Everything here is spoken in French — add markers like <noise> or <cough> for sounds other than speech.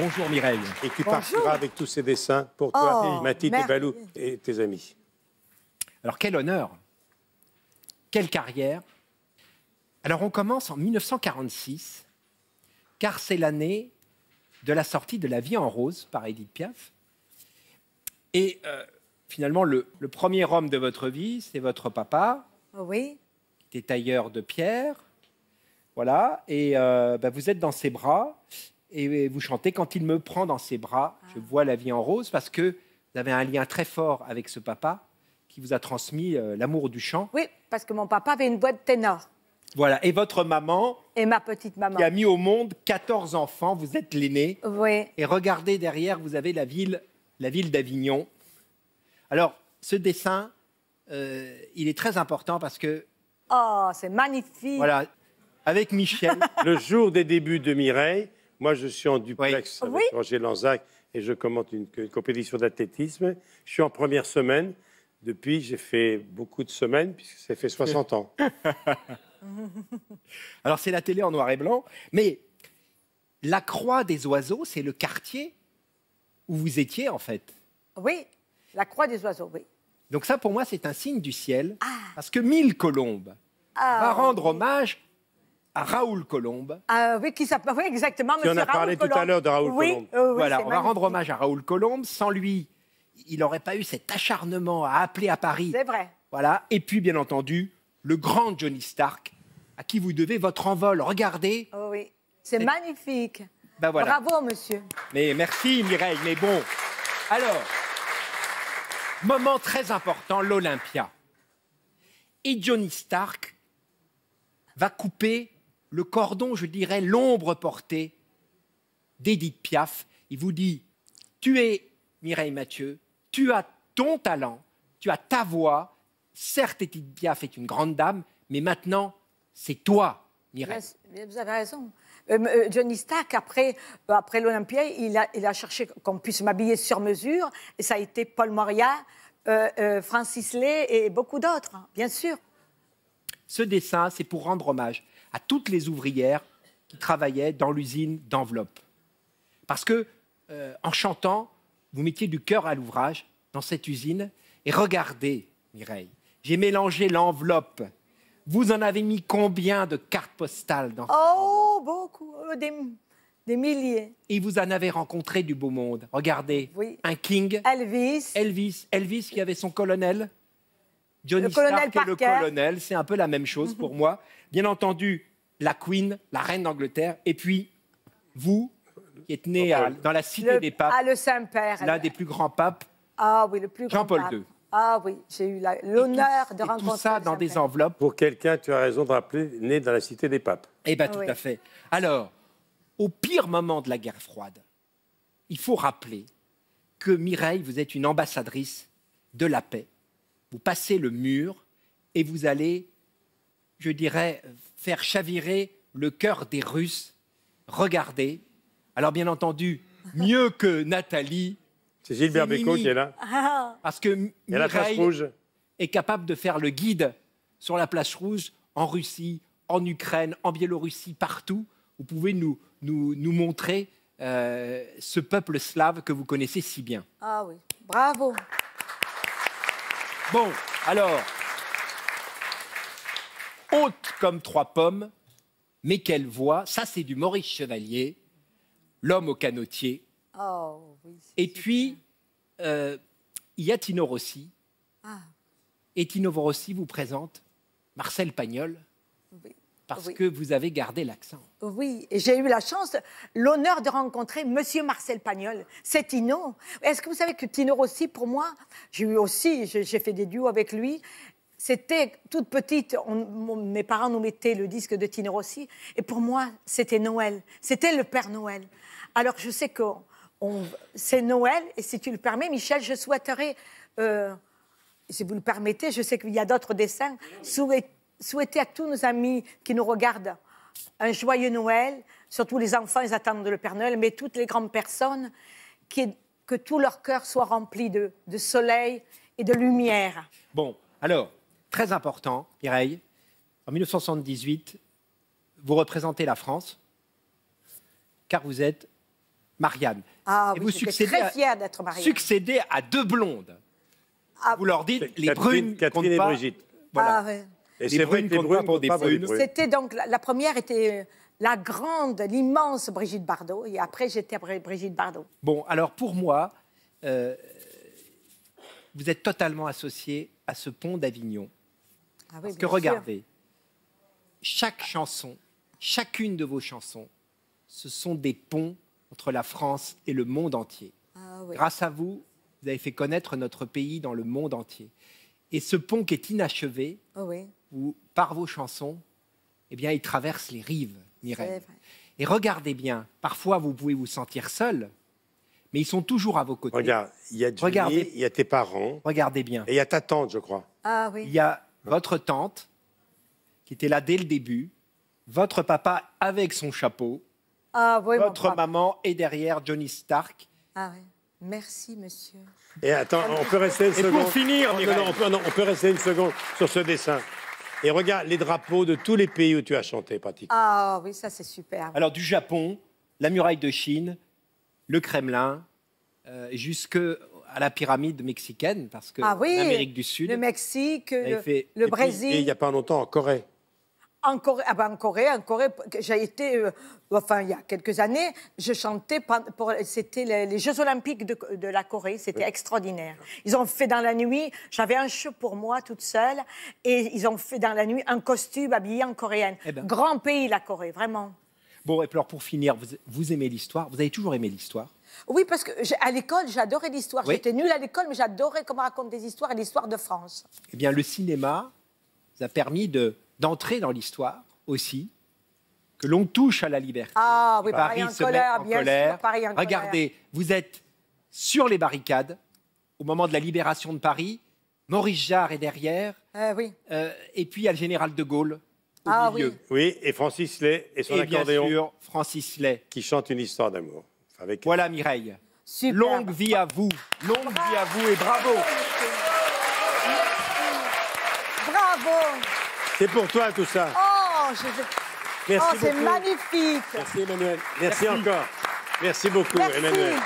Bonjour Mireille. Et tu partiras avec tous ces dessins pour toi, oh, Mathilde et Balou et tes amis. Alors quel honneur, quelle carrière. Alors on commence en 1946, car c'est l'année de la sortie de La vie en rose par Edith Piaf. Et euh, finalement, le, premier homme de votre vie, c'est votre papa. Oh oui. Qui était tailleur de pierre. Voilà. Et euh, bah, vous êtes dans ses bras et vous chantez Quand il me prend dans ses bras, je ah. vois la vie en rose, parce que vous avez un lien très fort avec ce papa qui vous a transmis euh, l'amour du chant. Oui, parce que mon papa avait une boîte ténor. Voilà, et votre maman Et ma petite maman. Qui a mis au monde 14 enfants, vous êtes l'aîné. Oui. Et regardez derrière, vous avez la ville, la ville d'Avignon. Alors, ce dessin, euh, il est très important parce que... Oh, c'est magnifique Voilà, avec Michel. le jour des débuts de Mireille, moi, je suis en duplex oui. avec Lanzac et je commente une, compétition d'athlétisme. Je suis en première semaine. Depuis, j'ai fait beaucoup de semaines, puisque ça fait 60 ans. <laughs> Alors, c'est la télé en noir et blanc, mais la Croix des Oiseaux, c'est le quartier où vous étiez, en fait. Oui, la Croix des Oiseaux, oui. Donc ça, pour moi, c'est un signe du ciel, ah. parce que mille colombes à ah. va rendre hommage Raoul Colombe. Ah oui, qui oui, exactement, On a parlé tout à l'heure de Raoul Colombe. Euh, voilà, on va rendre hommage à Raoul Colombe. Sans lui, il n'aurait pas eu cet acharnement à appeler à Paris. C'est vrai. Voilà, et puis bien entendu, le grand Johnny Stark, à qui vous devez votre envol. Regardez. Oh oui, c'est magnifique. Ben Bravo, monsieur. Mais merci, Mireille, mais bon. Alors, moment très important, l'Olympia. Et Johnny Stark va couper le cordon, je dirais, l'ombre portée d'Edith Piaf. Il vous dit Tu es Mireille Mathieu, tu as ton talent, tu as ta voix. Certes, Edith Piaf est une grande dame, mais maintenant, c'est toi, Mireille. Vous avez raison. Euh, euh, Johnny Stack, après, euh, après l'Olympia, il a, cherché qu'on puisse m'habiller sur mesure. Et ça a été Paul Moria, Francis Lay et beaucoup d'autres, hein, bien sûr. Ce dessin, c'est pour rendre hommage à toutes les ouvrières qui travaillaient dans l'usine d'enveloppe. Parce que, euh, en chantant, vous mettiez du cœur à l'ouvrage dans cette usine. Et regardez, Mireille, j'ai mélangé l'enveloppe. Vous en avez mis combien de cartes postales dans Oh, beaucoup, euh, des, milliers. Et vous en avez rencontré du beau monde. Regardez, un king. Elvis. Elvis, Elvis qui avait son colonel. Johnny Stark le colonel, c'est un peu la même chose pour moi. Bien entendu, la Queen, la reine d'Angleterre, et puis vous, qui êtes né dans la cité des papes. Ah, le Saint-Père. L'un des plus grands papes. Ah oui, le plus Jean-Paul II. Ah oui, j'ai eu l'honneur de rencontrer. Tout ça dans des enveloppes. Pour quelqu'un, tu as raison de rappeler, né dans la cité des papes. Eh bien, tout à fait. Alors, au pire moment de la guerre froide, il faut rappeler que Mireille, vous êtes une ambassadrice de la paix vous passez le mur et vous allez, je dirais, faire chavirer le cœur des Russes. Regardez. Alors bien entendu, mieux que Nathalie. <laughs> C'est Gilbert Bécaud qui est là. Ah. Parce que Mireille est capable de faire le guide sur la place rouge en Russie, en Ukraine, en Biélorussie, partout. Vous pouvez nous, nous, montrer euh, ce peuple slave que vous connaissez si bien. Ah oui, bravo. Bon, alors, haute comme trois pommes, mais quelle voix, ça c'est du Maurice Chevalier, l'homme au canotier. Oh, Et puis, euh, il y a Tino Rossi. Ah. Et Tino Rossi vous présente Marcel Pagnol. Oui parce que vous avez gardé l'accent. Oui, j'ai eu la chance, l'honneur de rencontrer Monsieur Marcel Pagnol. C'est Tino. Est-ce que vous savez que Tino Rossi, pour moi, j'ai eu aussi, j'ai fait des duos avec lui. C'était toute petite, mes parents nous mettaient le disque de Tino Rossi, et pour moi, c'était Noël. C'était le Père Noël. Alors je sais que c'est Noël, et si tu le permets, Michel, je souhaiterais. Euh, si vous le permettez, je sais qu'il y a d'autres dessins. souhaiter souhaiter à tous nos amis qui nous regardent un joyeux Noël. Surtout les enfants, ils attendent le Père Noël, mais toutes les grandes personnes, que tout leur cœur soit rempli de, soleil et de lumière. Bon, alors, très important, Mireille, en 1978, vous représentez la France, car vous êtes Marianne. Ah, vous succédez très fière d'être Marianne. Succédez à deux blondes. Ah. vous leur dites les brunes. Catherine et Brigitte. Ah voilà. C'était donc, la, première était euh, la grande, l'immense Brigitte Bardot. Et après, j'étais Brigitte Bardot. Bon, alors pour moi, euh, vous êtes totalement associé à ce pont d'Avignon. Ah Parce que regardez, chaque chanson, chacune de vos chansons, ce sont des ponts entre la France et le monde entier. Ah Grâce à vous, vous avez fait connaître notre pays dans le monde entier. Et ce pont qui est inachevé, oh où par vos chansons, eh bien, il traverse les rives, Mireille. Et regardez bien, parfois vous pouvez vous sentir seul, mais ils sont toujours à vos côtés. Regarde, il y a il y a tes parents. Regardez bien. Et il y a ta tante, je crois. Ah oui. Il y a votre tante, qui était là dès le début, votre papa avec son chapeau. Ah votre maman est derrière Johnny Stark. Ah oui. Merci, monsieur. Et attends, on peut rester une seconde. pour finir, on, peut, rester une seconde sur ce dessin. Et regarde les drapeaux de tous les pays où tu as chanté, pratiquement. Ah oui, ça c'est super. Alors du Japon, la muraille de Chine, le Kremlin, jusqu'à euh, jusque la pyramide mexicaine, parce que ah l'Amérique du Sud. Le Mexique, le, Brésil. et il n'y a pas longtemps, en Corée. Ah ben, en Corée, en Corée, j'ai été, euh, enfin il y a quelques années, je chantais, c'était les, Jeux Olympiques de, la Corée, c'était extraordinaire. Ils ont fait dans la nuit, j'avais un show pour moi toute seule, et ils ont fait dans la nuit un costume habillé en coréenne. Eh ben. Grand pays la Corée, vraiment. Bon, et alors pour finir, vous, aimez l'histoire, vous avez toujours aimé l'histoire oui, parce que à l'école, j'adorais l'histoire. J'étais nulle à l'école, mais j'adorais comment raconte des histoires et l'histoire de France. Eh bien, le cinéma vous a permis de d'entrer dans l'histoire aussi, que l'on touche à la liberté. Ah oui, Paris, en colère, bien Sûr, Paris en Regardez, vous êtes sur les barricades au moment de la libération de Paris. Maurice Jarre est derrière. Eh oui. Euh, et puis il y a le général de Gaulle au ah, Oui. oui. et Francis Lay et son et Bien sûr, Francis Lay. Qui chante une histoire d'amour. Voilà Mireille. Longue vie à vous. Longue vie à vous et bravo. Bravo. C'est pour toi tout ça. Oh, oh c'est magnifique. Merci Emmanuel. Merci, encore. Merci beaucoup Emmanuel.